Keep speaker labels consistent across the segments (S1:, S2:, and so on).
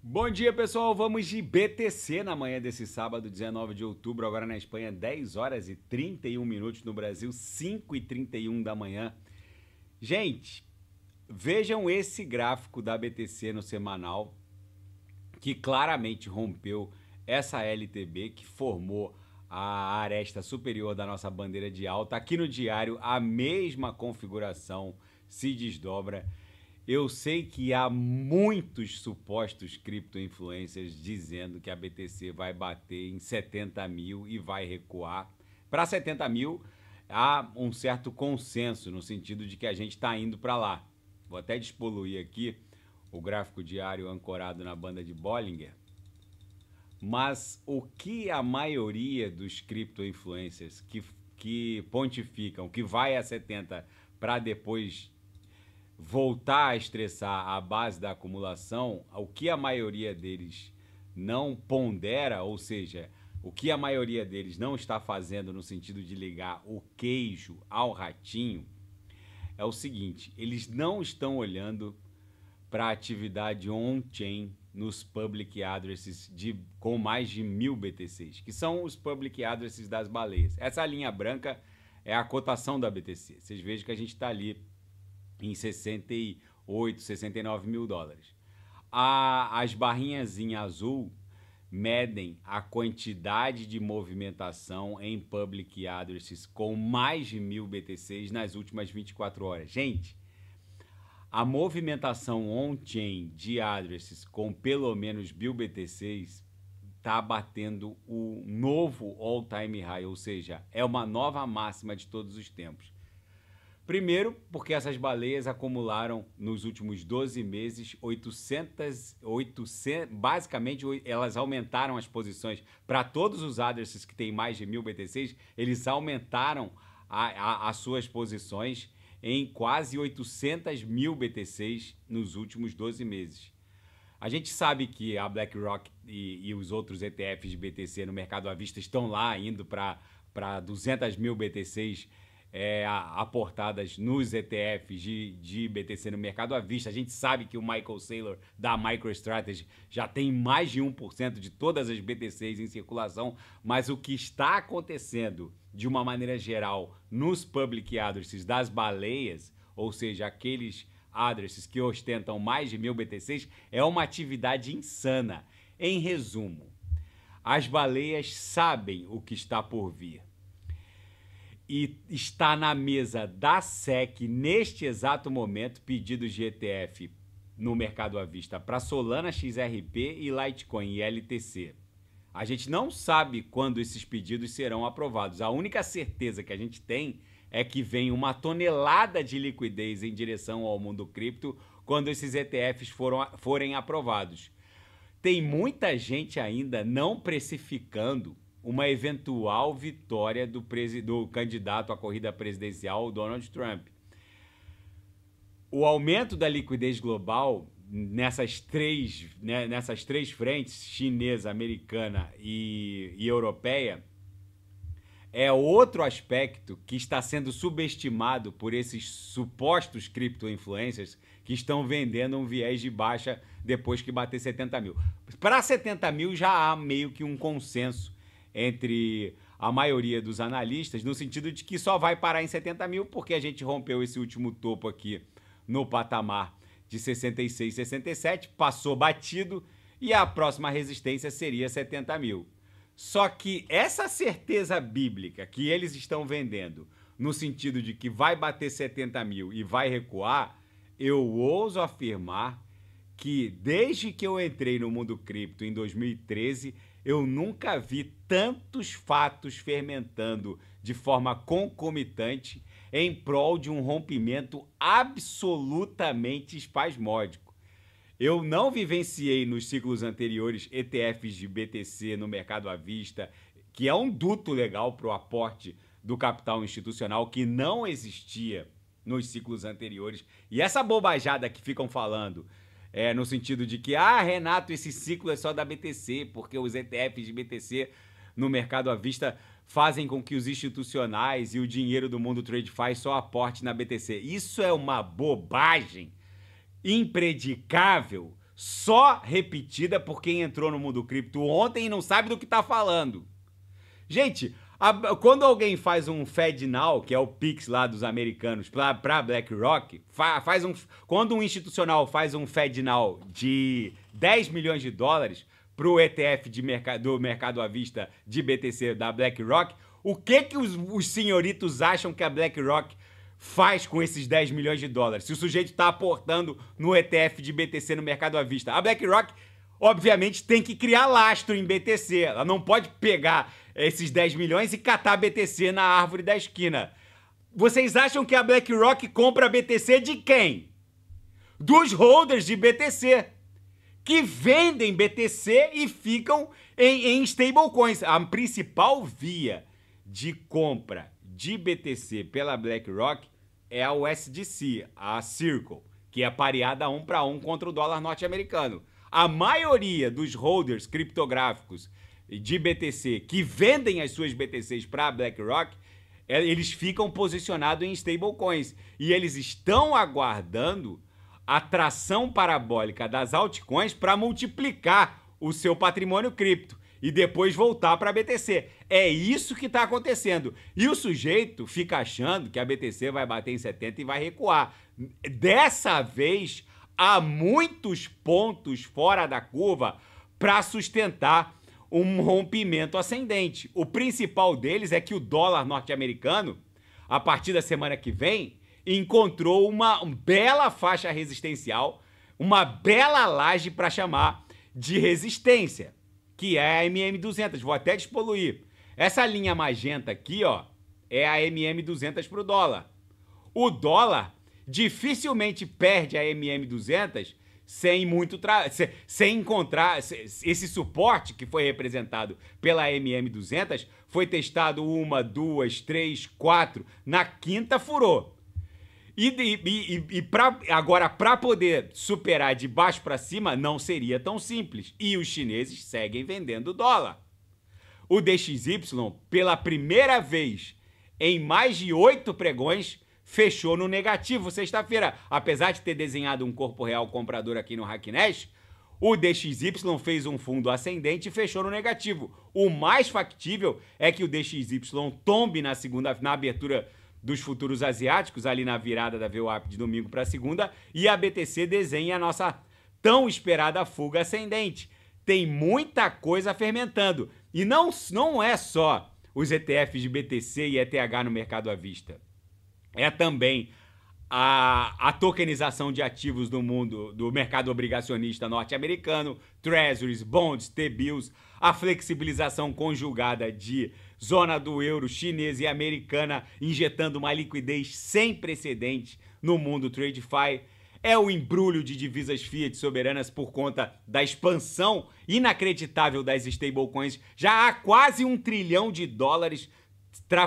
S1: Bom dia, pessoal. Vamos de BTC na manhã desse sábado, 19 de outubro, agora na Espanha, 10 horas e 31 minutos, no Brasil, 5 e 31 da manhã. Gente, vejam esse gráfico da BTC no semanal, que claramente rompeu essa LTB que formou a aresta superior da nossa bandeira de alta. Aqui no diário, a mesma configuração se desdobra eu sei que há muitos supostos cripto-influencers dizendo que a BTC vai bater em 70 mil e vai recuar. Para 70 mil, há um certo consenso no sentido de que a gente está indo para lá. Vou até despoluir aqui o gráfico diário ancorado na banda de Bollinger. Mas o que a maioria dos cripto-influencers que, que pontificam que vai a 70 para depois voltar a estressar a base da acumulação, o que a maioria deles não pondera, ou seja, o que a maioria deles não está fazendo no sentido de ligar o queijo ao ratinho, é o seguinte: eles não estão olhando para a atividade on-chain nos public addresses de, com mais de mil BTCs, que são os public addresses das baleias. Essa linha branca é a cotação da BTC. Vocês vejam que a gente está ali em 68, 69 mil dólares. A, as barrinhas em azul medem a quantidade de movimentação em public addresses com mais de mil BTCs nas últimas 24 horas. Gente, a movimentação on-chain de addresses com pelo menos mil BTCs está batendo o novo all-time high, ou seja, é uma nova máxima de todos os tempos. Primeiro, porque essas baleias acumularam nos últimos 12 meses 800, 800 basicamente elas aumentaram as posições para todos os addresses que têm mais de mil BTCs, eles aumentaram a, a, as suas posições em quase 800 mil BTCs nos últimos 12 meses. A gente sabe que a BlackRock e, e os outros ETFs de BTC no mercado à vista estão lá indo para 200 mil BTCs é, aportadas nos ETFs de, de BTC no mercado à vista. A gente sabe que o Michael Saylor da MicroStrategy já tem mais de 1% de todas as BTCs em circulação, mas o que está acontecendo de uma maneira geral nos public addresses das baleias, ou seja, aqueles addresses que ostentam mais de mil BTCs, é uma atividade insana. Em resumo, as baleias sabem o que está por vir e está na mesa da SEC neste exato momento pedidos de ETF no mercado à vista para Solana XRP e Litecoin e LTC. A gente não sabe quando esses pedidos serão aprovados. A única certeza que a gente tem é que vem uma tonelada de liquidez em direção ao mundo cripto quando esses ETFs foram, forem aprovados. Tem muita gente ainda não precificando uma eventual vitória do, do candidato à corrida presidencial, Donald Trump. O aumento da liquidez global nessas três, né, nessas três frentes, chinesa, americana e, e europeia, é outro aspecto que está sendo subestimado por esses supostos cripto-influencers que estão vendendo um viés de baixa depois que bater 70 mil. Para 70 mil já há meio que um consenso entre a maioria dos analistas, no sentido de que só vai parar em 70 mil, porque a gente rompeu esse último topo aqui no patamar de 66, 67, passou batido e a próxima resistência seria 70 mil. Só que essa certeza bíblica que eles estão vendendo, no sentido de que vai bater 70 mil e vai recuar, eu ouso afirmar que desde que eu entrei no mundo cripto em 2013, eu nunca vi tantos fatos fermentando de forma concomitante em prol de um rompimento absolutamente espasmódico. Eu não vivenciei nos ciclos anteriores ETFs de BTC no mercado à vista, que é um duto legal para o aporte do capital institucional que não existia nos ciclos anteriores. E essa bobajada que ficam falando é, no sentido de que, ah, Renato, esse ciclo é só da BTC, porque os ETFs de BTC no mercado à vista fazem com que os institucionais e o dinheiro do mundo trade faz só aporte na BTC. Isso é uma bobagem impredicável, só repetida por quem entrou no mundo cripto ontem e não sabe do que está falando. Gente, a, quando alguém faz um FedNow, que é o Pix lá dos americanos, para BlackRock, fa, faz um, quando um institucional faz um FedNow de 10 milhões de dólares para o ETF de mercado, do mercado à vista de BTC da BlackRock, o que, que os, os senhoritos acham que a BlackRock faz com esses 10 milhões de dólares? Se o sujeito está aportando no ETF de BTC no mercado à vista. A BlackRock, obviamente, tem que criar lastro em BTC. Ela não pode pegar esses 10 milhões e catar BTC na árvore da esquina. Vocês acham que a BlackRock compra BTC de quem? Dos holders de BTC, que vendem BTC e ficam em, em stablecoins. A principal via de compra de BTC pela BlackRock é a USDC, a Circle, que é pareada um para um contra o dólar norte-americano. A maioria dos holders criptográficos de BTC que vendem as suas BTCs para a BlackRock, é, eles ficam posicionados em stablecoins. E eles estão aguardando a tração parabólica das altcoins para multiplicar o seu patrimônio cripto e depois voltar para a BTC. É isso que está acontecendo. E o sujeito fica achando que a BTC vai bater em 70 e vai recuar. Dessa vez, há muitos pontos fora da curva para sustentar um rompimento ascendente. O principal deles é que o dólar norte-americano, a partir da semana que vem, encontrou uma bela faixa resistencial, uma bela laje para chamar de resistência, que é a MM200. Vou até despoluir. Essa linha magenta aqui, ó, é a MM200 para o dólar. O dólar dificilmente perde a MM200 sem muito tra... sem encontrar esse suporte que foi representado pela MM200 foi testado uma, duas, três, quatro, na quinta furou. E, e, e, e pra, agora para poder superar de baixo para cima não seria tão simples. E os chineses seguem vendendo dólar. O DXY pela primeira vez em mais de oito pregões fechou no negativo sexta-feira. Apesar de ter desenhado um corpo real comprador aqui no Hackness, o DXY fez um fundo ascendente e fechou no negativo. O mais factível é que o DXY tombe na segunda na abertura dos futuros asiáticos, ali na virada da VWAP de domingo para segunda, e a BTC desenha a nossa tão esperada fuga ascendente. Tem muita coisa fermentando. E não, não é só os ETFs de BTC e ETH no mercado à vista é também a, a, tokenização de ativos do mundo, do mercado obrigacionista norte-americano, treasuries, bonds, T-bills, a flexibilização conjugada de zona do euro chinesa e americana, injetando uma liquidez sem precedente no mundo TradeFi, é o embrulho de divisas fiat soberanas por conta da expansão inacreditável das stablecoins. Já há quase um trilhão de dólares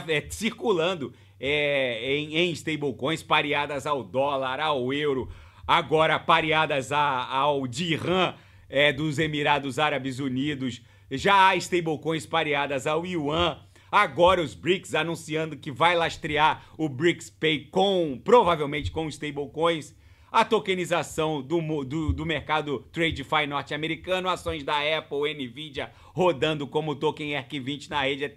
S1: é, circulando é, em, em stablecoins pareadas ao dólar, ao euro, agora pareadas a, ao dirham é, dos Emirados Árabes Unidos, já há stablecoins pareadas ao yuan. Agora os BRICS anunciando que vai lastrear o BRICS Pay com, provavelmente com stablecoins a tokenização do, do, do mercado TradeFi norte-americano, ações da Apple, Nvidia rodando como token ERC20 na rede ETH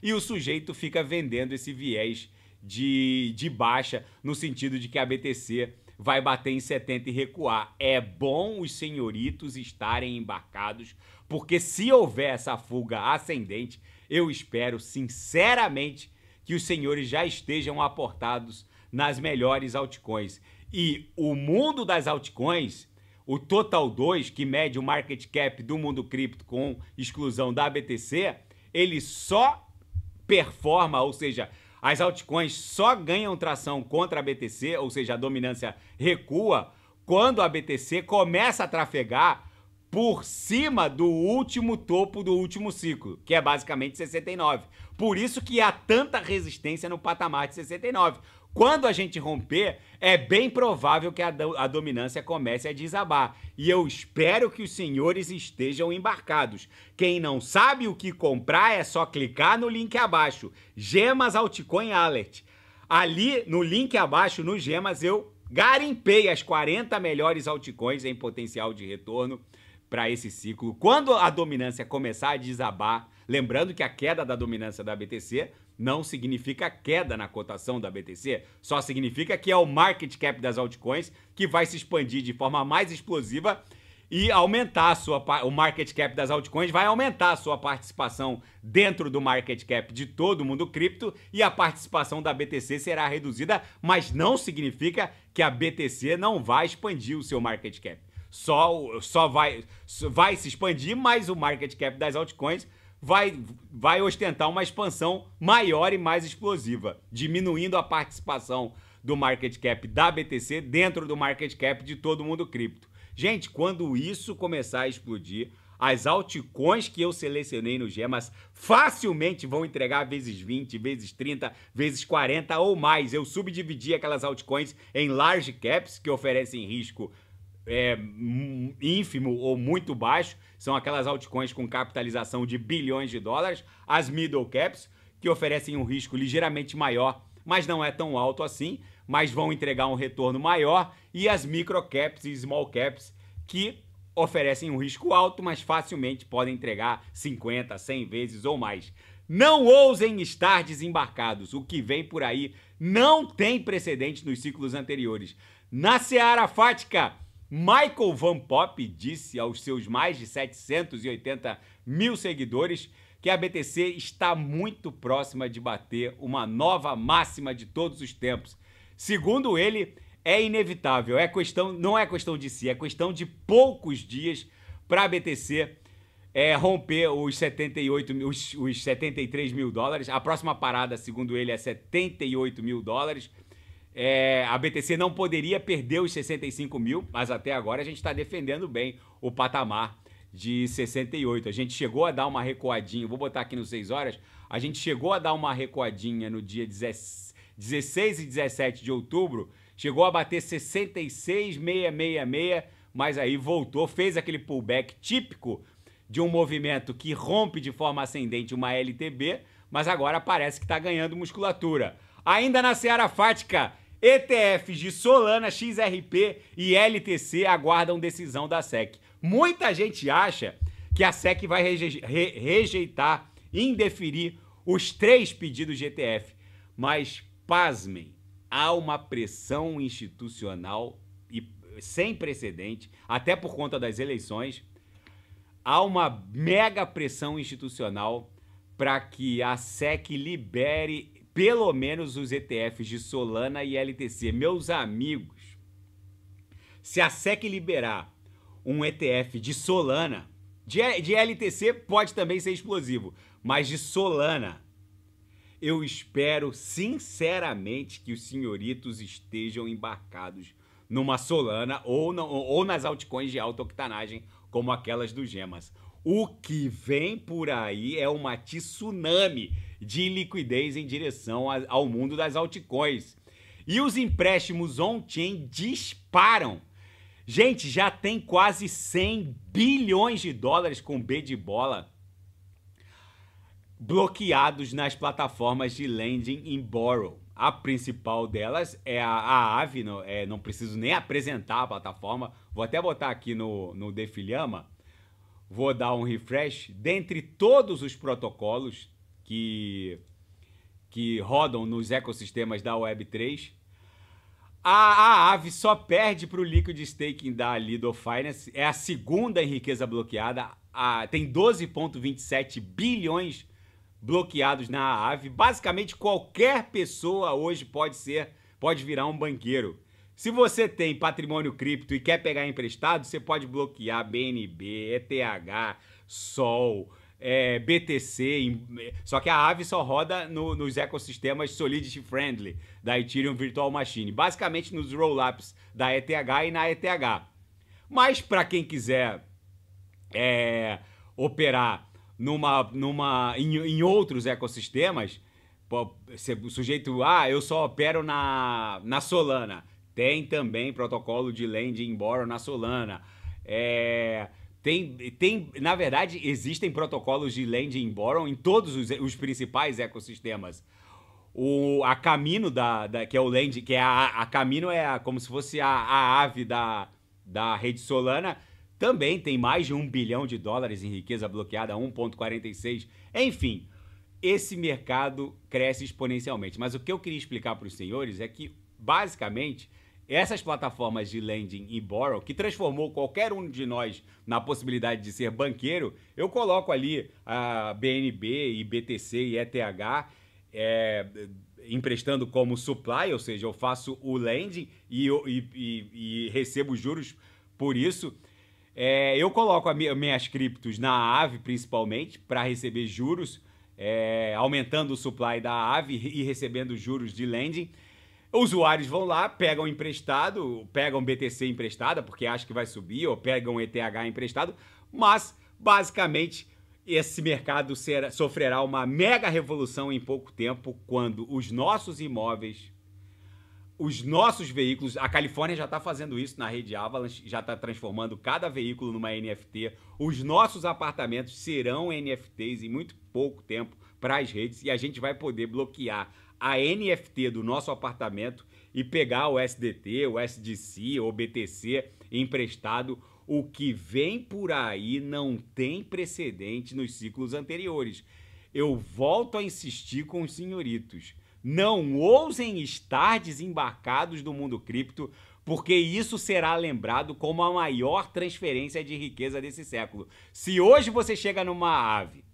S1: e o sujeito fica vendendo esse viés de, de baixa no sentido de que a BTC vai bater em 70 e recuar. É bom os senhoritos estarem embarcados, porque se houver essa fuga ascendente, eu espero sinceramente que os senhores já estejam aportados nas melhores altcoins. E o mundo das altcoins, o Total 2, que mede o market cap do mundo cripto com exclusão da BTC, ele só performa, ou seja, as altcoins só ganham tração contra a BTC, ou seja, a dominância recua, quando a BTC começa a trafegar por cima do último topo do último ciclo, que é basicamente 69. Por isso que há tanta resistência no patamar de 69. Quando a gente romper, é bem provável que a, do, a dominância comece a desabar. E eu espero que os senhores estejam embarcados. Quem não sabe o que comprar é só clicar no link abaixo. Gemas Altcoin Alert. Ali no link abaixo, no Gemas, eu garimpei as 40 melhores altcoins em potencial de retorno para esse ciclo. Quando a dominância começar a desabar, lembrando que a queda da dominância da BTC não significa queda na cotação da BTC, só significa que é o market cap das altcoins que vai se expandir de forma mais explosiva e aumentar sua o market cap das altcoins vai aumentar a sua participação dentro do market cap de todo mundo cripto e a participação da BTC será reduzida, mas não significa que a BTC não vai expandir o seu market cap. Só, só vai, vai se expandir, mas o market cap das altcoins vai, vai ostentar uma expansão maior e mais explosiva, diminuindo a participação do market cap da BTC dentro do market cap de todo mundo cripto. Gente, quando isso começar a explodir, as altcoins que eu selecionei no Gemas facilmente vão entregar vezes 20, vezes 30, vezes 40 ou mais. Eu subdividi aquelas altcoins em large caps que oferecem risco é, hum, ínfimo ou muito baixo, são aquelas altcoins com capitalização de bilhões de dólares, as middle caps, que oferecem um risco ligeiramente maior, mas não é tão alto assim, mas vão entregar um retorno maior, e as micro caps e small caps, que oferecem um risco alto, mas facilmente podem entregar 50, 100 vezes ou mais. Não ousem estar desembarcados. O que vem por aí não tem precedente nos ciclos anteriores. Na Seara Fática, Michael Van Pop disse aos seus mais de 780 mil seguidores que a BTC está muito próxima de bater uma nova máxima de todos os tempos. Segundo ele, é inevitável, é questão, não é questão de si, é questão de poucos dias para a BTC é, romper os 78 mil, os, os 73 mil dólares. A próxima parada, segundo ele, é 78 mil dólares. É, a BTC não poderia perder os 65 mil, mas até agora a gente está defendendo bem o patamar de 68. A gente chegou a dar uma recuadinha, vou botar aqui nos 6 horas, a gente chegou a dar uma recuadinha no dia 16 e 17 de outubro, chegou a bater 66,666, mas aí voltou, fez aquele pullback típico de um movimento que rompe de forma ascendente uma LTB, mas agora parece que está ganhando musculatura. Ainda na Seara Fática, ETFs de Solana, XRP e LTC aguardam decisão da SEC. Muita gente acha que a SEC vai rejeitar, indeferir os três pedidos de ETF, mas pasmem, há uma pressão institucional e sem precedente, até por conta das eleições, há uma mega pressão institucional para que a SEC libere pelo menos os ETFs de Solana e LTC. Meus amigos, se a SEC liberar um ETF de Solana, de, de LTC pode também ser explosivo, mas de Solana, eu espero sinceramente que os senhoritos estejam embarcados numa Solana ou, ou nas altcoins de alta octanagem, como aquelas do Gemas. O que vem por aí é uma tsunami de liquidez em direção ao mundo das altcoins. E os empréstimos on-chain disparam. Gente, já tem quase 100 bilhões de dólares com B de bola bloqueados nas plataformas de lending e borrow. A principal delas é a, a AVE, não, é, não preciso nem apresentar a plataforma, vou até botar aqui no, no Defilhama, vou dar um refresh. Dentre todos os protocolos, que, que rodam nos ecossistemas da Web3. A, a AVE só perde para o liquid staking da Lido Finance, é a segunda em riqueza bloqueada, a, tem 12,27 bilhões bloqueados na AVE. Basicamente, qualquer pessoa hoje pode ser, pode virar um banqueiro. Se você tem patrimônio cripto e quer pegar emprestado, você pode bloquear BNB, ETH, SOL, é, BTC. Em, é, só que a Aave só roda no, nos ecossistemas Solidity Friendly da Ethereum Virtual Machine. Basicamente nos rollups da ETH e na ETH. Mas para quem quiser é, operar numa, numa, em, em outros ecossistemas, o sujeito, ah, eu só opero na, na Solana. Tem também protocolo de lending embora na Solana. É, tem, tem, na verdade, existem protocolos de landing borrow em todos os, os principais ecossistemas. O, a Camino, da, da, que é o land, que é a, a Camino é a, como se fosse a, a ave da, da rede Solana, também tem mais de um bilhão de dólares em riqueza bloqueada, 1,46. Enfim, esse mercado cresce exponencialmente. Mas o que eu queria explicar para os senhores é que, basicamente, essas plataformas de lending e borrow, que transformou qualquer um de nós na possibilidade de ser banqueiro, eu coloco ali a BNB e BTC e ETH é, emprestando como supply, ou seja, eu faço o lending e, e, e, e recebo juros por isso. É, eu coloco minha, minhas criptos na AVE, principalmente, para receber juros, é, aumentando o supply da AVE e recebendo juros de lending. Usuários vão lá, pegam emprestado, pegam BTC emprestada, porque acham que vai subir, ou pegam ETH emprestado, mas basicamente esse mercado será, sofrerá uma mega revolução em pouco tempo quando os nossos imóveis, os nossos veículos, a Califórnia já está fazendo isso na rede Avalanche, já está transformando cada veículo numa NFT. Os nossos apartamentos serão NFTs em muito pouco tempo para as redes e a gente vai poder bloquear a NFT do nosso apartamento e pegar o SDT, o SDC ou BTC emprestado. O que vem por aí não tem precedente nos ciclos anteriores. Eu volto a insistir com os senhoritos. Não ousem estar desembarcados do mundo cripto, porque isso será lembrado como a maior transferência de riqueza desse século. Se hoje você chega numa ave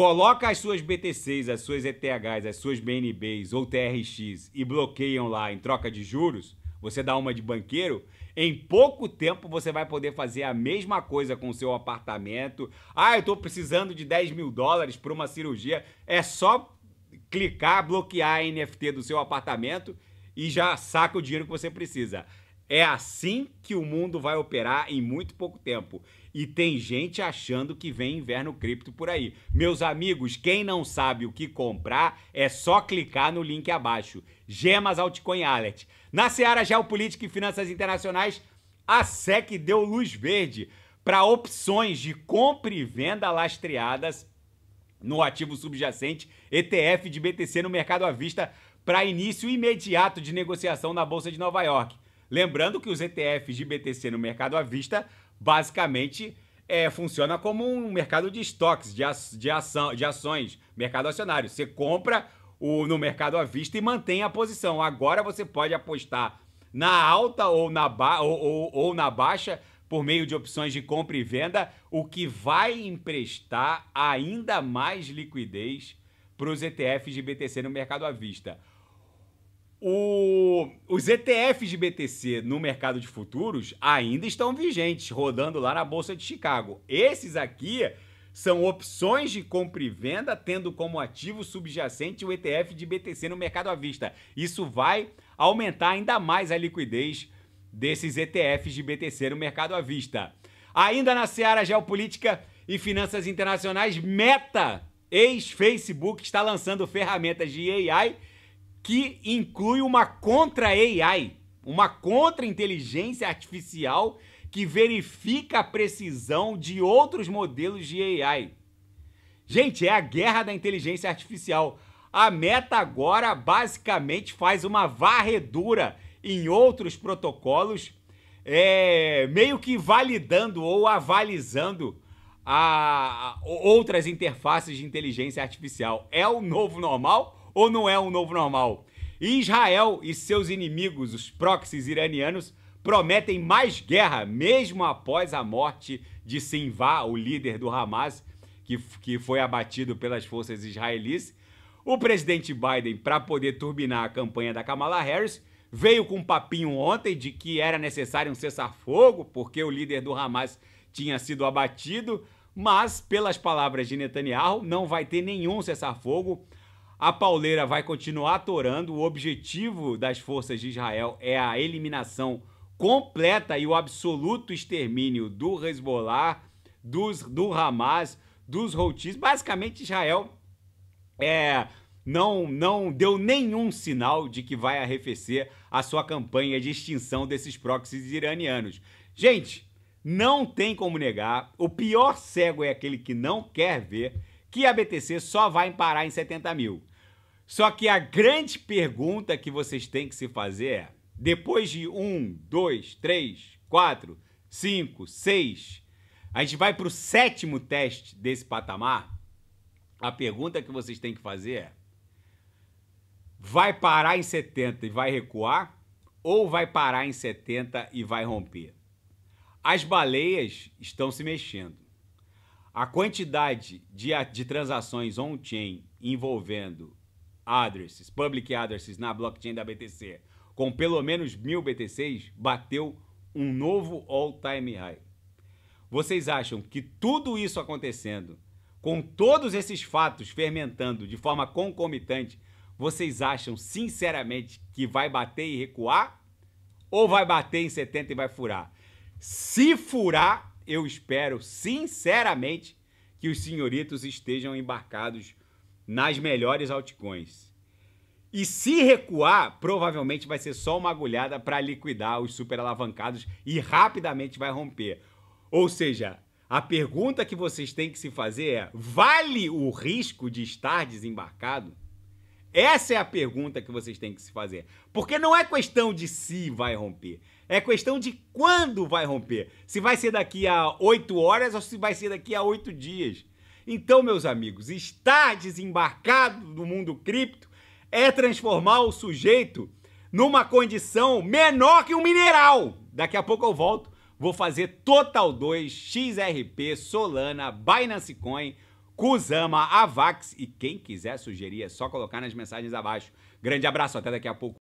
S1: Coloca as suas BTCs, as suas ETHs, as suas BNBs ou TRX e bloqueiam lá em troca de juros, você dá uma de banqueiro, em pouco tempo você vai poder fazer a mesma coisa com o seu apartamento. Ah, eu estou precisando de 10 mil dólares para uma cirurgia. É só clicar, bloquear a NFT do seu apartamento e já saca o dinheiro que você precisa. É assim que o mundo vai operar em muito pouco tempo. E tem gente achando que vem inverno cripto por aí. Meus amigos, quem não sabe o que comprar, é só clicar no link abaixo. Gemas Altcoin Alert. Na Seara Geopolítica e Finanças Internacionais, a SEC deu luz verde para opções de compra e venda lastreadas no ativo subjacente ETF de BTC no mercado à vista para início imediato de negociação na Bolsa de Nova York. Lembrando que os ETFs de BTC no mercado à vista, basicamente, é, funciona como um mercado de estoques, de, de, ação, de ações, mercado acionário. Você compra o, no mercado à vista e mantém a posição. Agora você pode apostar na alta ou na, ba ou, ou, ou na baixa por meio de opções de compra e venda, o que vai emprestar ainda mais liquidez para os ETFs de BTC no mercado à vista. O, os ETFs de BTC no mercado de futuros ainda estão vigentes, rodando lá na Bolsa de Chicago. Esses aqui são opções de compra e venda, tendo como ativo subjacente o ETF de BTC no mercado à vista. Isso vai aumentar ainda mais a liquidez desses ETFs de BTC no mercado à vista. Ainda na seara geopolítica e finanças internacionais, Meta, ex-Facebook, está lançando ferramentas de AI que inclui uma contra-AI, uma contra-inteligência artificial que verifica a precisão de outros modelos de AI. Gente, é a guerra da inteligência artificial. A Meta agora basicamente faz uma varredura em outros protocolos, é, meio que validando ou avalizando a, a, outras interfaces de inteligência artificial. É o novo normal? ou não é um novo normal? Israel e seus inimigos, os proxies iranianos, prometem mais guerra, mesmo após a morte de Sinvar, o líder do Hamas, que, que foi abatido pelas forças israelis. O presidente Biden, para poder turbinar a campanha da Kamala Harris, veio com um papinho ontem de que era necessário um cessar-fogo, porque o líder do Hamas tinha sido abatido, mas, pelas palavras de Netanyahu, não vai ter nenhum cessar-fogo a pauleira vai continuar atorando. O objetivo das forças de Israel é a eliminação completa e o absoluto extermínio do Hezbollah, dos, do Hamas, dos Houthis. Basicamente, Israel é, não, não deu nenhum sinal de que vai arrefecer a sua campanha de extinção desses próximos iranianos. Gente, não tem como negar, o pior cego é aquele que não quer ver que a BTC só vai parar em 70 mil. Só que a grande pergunta que vocês têm que se fazer é: depois de um, dois, três, quatro, cinco, seis, a gente vai para o sétimo teste desse patamar. A pergunta que vocês têm que fazer é: vai parar em 70 e vai recuar? Ou vai parar em 70 e vai romper? As baleias estão se mexendo. A quantidade de, de transações on-chain envolvendo addresses, public addresses na blockchain da BTC, com pelo menos mil BTCs, bateu um novo all-time high. Vocês acham que tudo isso acontecendo, com todos esses fatos fermentando de forma concomitante, vocês acham sinceramente que vai bater e recuar? Ou vai bater em 70 e vai furar? Se furar, eu espero sinceramente que os senhoritos estejam embarcados nas melhores altcoins. E se recuar, provavelmente vai ser só uma agulhada para liquidar os superalavancados e rapidamente vai romper. Ou seja, a pergunta que vocês têm que se fazer é: vale o risco de estar desembarcado? Essa é a pergunta que vocês têm que se fazer. Porque não é questão de se vai romper, é questão de quando vai romper. Se vai ser daqui a 8 horas ou se vai ser daqui a 8 dias. Então, meus amigos, estar desembarcado do mundo cripto é transformar o sujeito numa condição menor que um mineral. Daqui a pouco eu volto, vou fazer Total 2, XRP, Solana, Binance Coin, Kusama, Avax e quem quiser sugerir é só colocar nas mensagens abaixo. Grande abraço, até daqui a pouco.